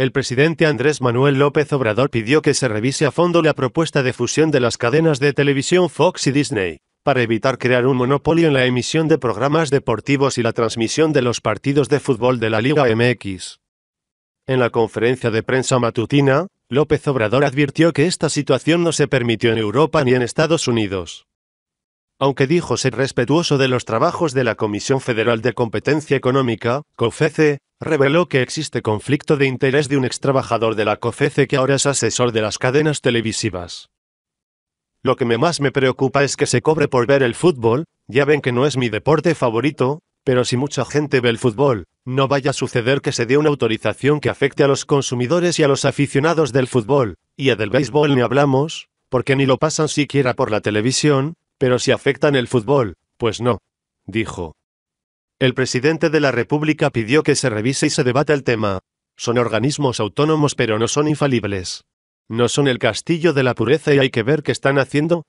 El presidente Andrés Manuel López Obrador pidió que se revise a fondo la propuesta de fusión de las cadenas de televisión Fox y Disney, para evitar crear un monopolio en la emisión de programas deportivos y la transmisión de los partidos de fútbol de la Liga MX. En la conferencia de prensa matutina, López Obrador advirtió que esta situación no se permitió en Europa ni en Estados Unidos aunque dijo ser respetuoso de los trabajos de la Comisión Federal de Competencia Económica, COFECE, reveló que existe conflicto de interés de un ex trabajador de la COFECE que ahora es asesor de las cadenas televisivas. Lo que más me preocupa es que se cobre por ver el fútbol, ya ven que no es mi deporte favorito, pero si mucha gente ve el fútbol, no vaya a suceder que se dé una autorización que afecte a los consumidores y a los aficionados del fútbol, y a del béisbol ni hablamos, porque ni lo pasan siquiera por la televisión, pero si afectan el fútbol, pues no, dijo. El presidente de la República pidió que se revise y se debata el tema. Son organismos autónomos pero no son infalibles. No son el castillo de la pureza y hay que ver qué están haciendo,